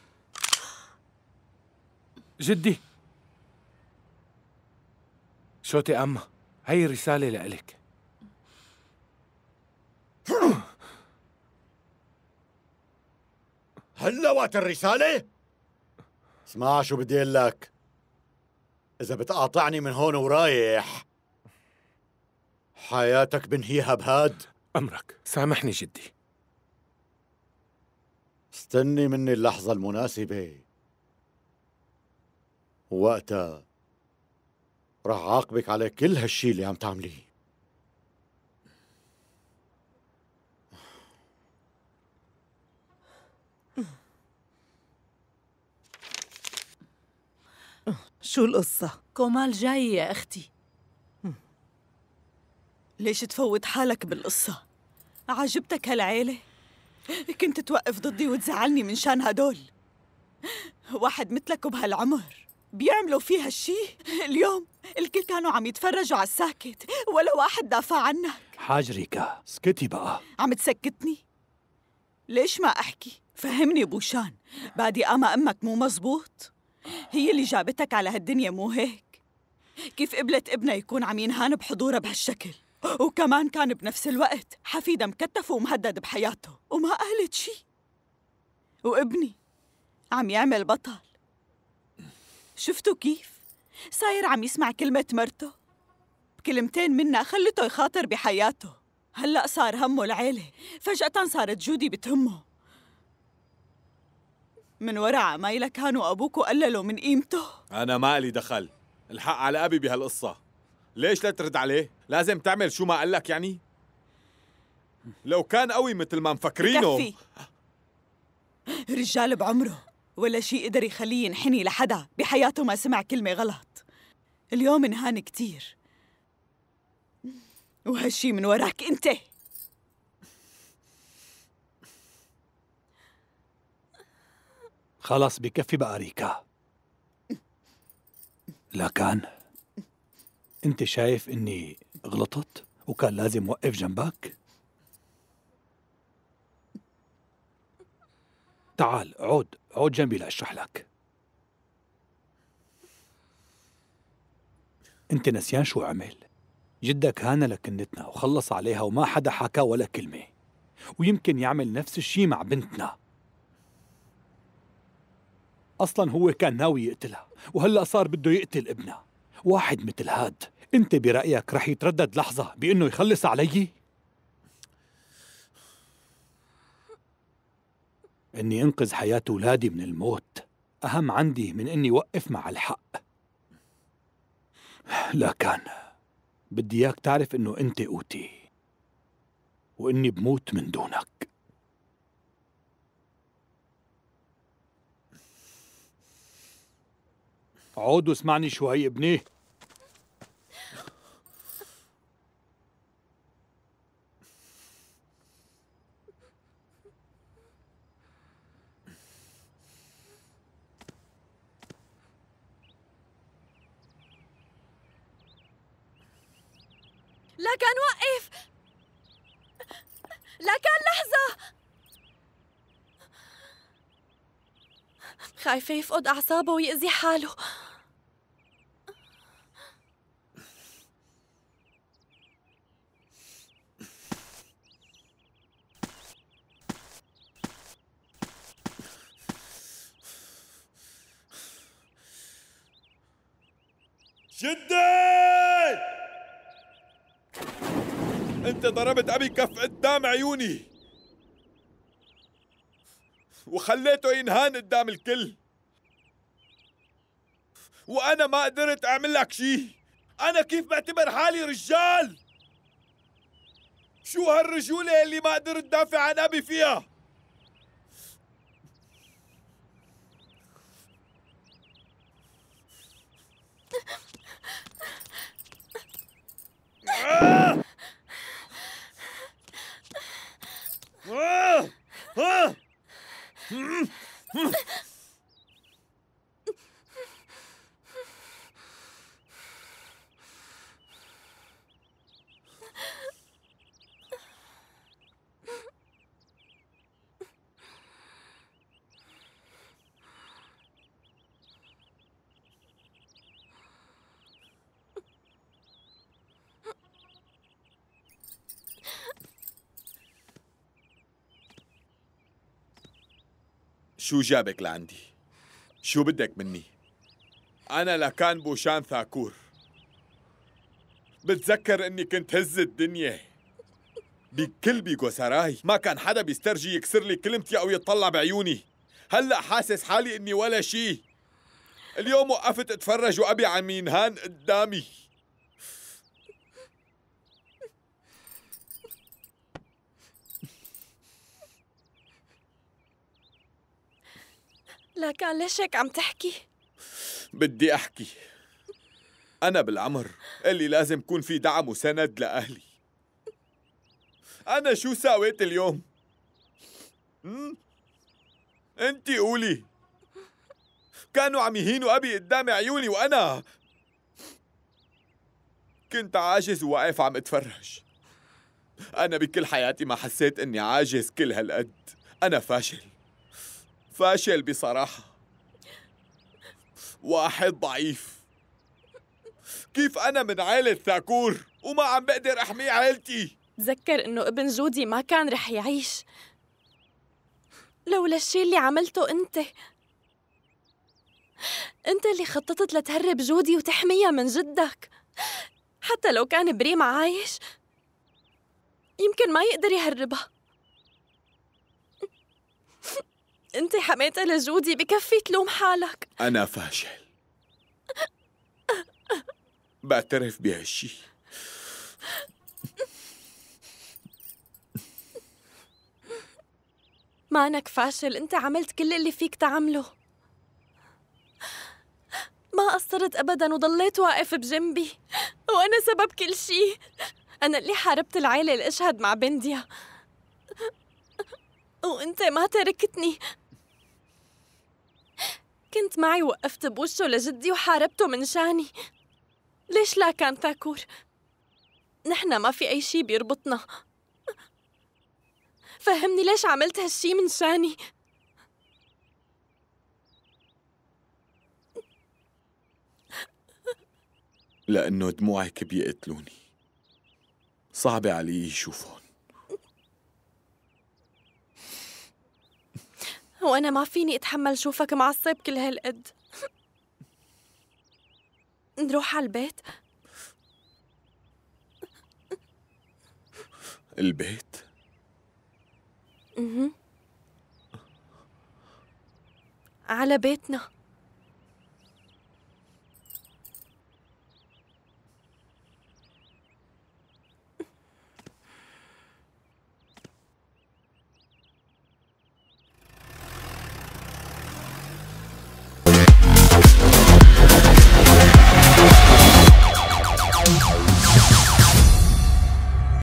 جدي شوتي أما هي رسالة لإلك هلا وقت الرسالة؟ اسمع شو بدي اقول لك إذا بتقاطعني من هون ورايح حياتك بنهيها بهاد أمرك سامحني جدي استني مني اللحظة المناسبة وقتها رح عاقبك على كل هالشي اللي عم تعمليه شو القصة؟ كومال جاي يا أختي ليش تفوت حالك بالقصة؟ عجبتك هالعيلة؟ كنت توقف ضدي وتزعلني من شان هدول واحد مثلك بهالعمر بيعملوا فيه هالشي اليوم الكل كانوا عم يتفرجوا على الساكت ولا واحد دافع عنك حاجريكا اسكتي بقى عم تسكتني ليش ما احكي فهمني بوشان بعدي اما امك مو مزبوط هي اللي جابتك على هالدنيا مو هيك كيف قبلت ابنها يكون عم ينهان بحضورها بهالشكل وكمان كان بنفس الوقت حفيدة مكتف ومهدد بحياته وما قالت شي وابني عم يعمل بطل شفتوا كيف؟ صاير عم يسمع كلمة مرته بكلمتين منا خلته يخاطر بحياته هلأ صار همه العيلة فجأة صارت جودي بتهمه من ورا عمايلك كانوا أبوك قللوا من قيمته أنا مالي دخل الحق على أبي بهالقصة ليش لا ترد عليه؟ لازم تعمل شو ما قال لك يعني؟ لو كان قوي مثل ما مفكرينه كفي رجال بعمره ولا شيء قدر يخليه ينحني لحدا بحياته ما سمع كلمة غلط اليوم انهان كتير وهالشي من وراك انت خلاص بكفي بقى ريكا لا انت شايف اني غلطت وكان لازم وقف جنبك تعال عود عود جنبي لاشرح لك انت نسيان شو عمل جدك هان لكنتنا وخلص عليها وما حدا حكى ولا كلمه ويمكن يعمل نفس الشيء مع بنتنا اصلا هو كان ناوي يقتلها وهلا صار بده يقتل ابنها واحد مثل هاد انت برايك رح يتردد لحظه بانه يخلص علي اني انقذ حياه اولادي من الموت اهم عندي من اني وقف مع الحق لا كان بدي اياك تعرف انه انت قوتي واني بموت من دونك عود واسمعني شوي ابني لكن وقف لكن لحظة خايفة يفقد أعصابه ويأذي حاله جدا أنت ضربت أبي كف قدام عيوني وخليته ينهان قدام الكل وأنا ما قدرت أعمل لك شيء أنا كيف بعتبر حالي رجال شو هالرجولة اللي ما قدرت دافع عن أبي فيها Ah! Whoa! Whoa! Hmm? Hmm? شو جابك لعندي؟ شو بدك مني؟ أنا لكان بوشان ثاكور بتذكر إني كنت هز الدنيا بكل بيكو سراي ما كان حدا بيسترجي يكسر لي كلمتي أو يتطلع بعيوني هلأ حاسس حالي إني ولا شي اليوم وقفت أتفرج وأبي عم ينهان قدامي لكن ليش هيك عم تحكي؟ بدي أحكي أنا بالعمر اللي لازم يكون في دعم وسند لأهلي أنا شو ساويت اليوم؟ أنت قولي كانوا عم يهينوا أبي قدام عيوني وأنا كنت عاجز وواقف عم اتفرج أنا بكل حياتي ما حسيت إني عاجز كل هالقد أنا فاشل فاشل بصراحة واحد ضعيف كيف أنا من عائلة ثاكور وما عم بقدر أحمي عائلتي تذكر إنه ابن جودي ما كان رح يعيش لولا الشيء اللي عملته أنت أنت اللي خططت لتهرب جودي وتحميها من جدك حتى لو كان بريم عايش يمكن ما يقدر يهربها انت حماتها لجودي بكفي تلوم حالك انا فاشل بعترف بهالشي مانك فاشل انت عملت كل اللي فيك تعمله ما قصرت ابدا وضليت واقف بجنبي وانا سبب كل شيء انا اللي حاربت العيله لاشهد مع بنديا وانت ما تركتني كنت معي وقفت بوشه لجدي وحاربته من شاني ليش لا كان تاكور؟ نحن ما في أي شي بيربطنا فهمني ليش عملت هالشي من شاني لأنه دموعك بيقتلوني صعب علي يشوفهم وأنا ما فيني أتحمل شوفك معصب كل هالقد نروح على البيت؟ البيت؟ على بيتنا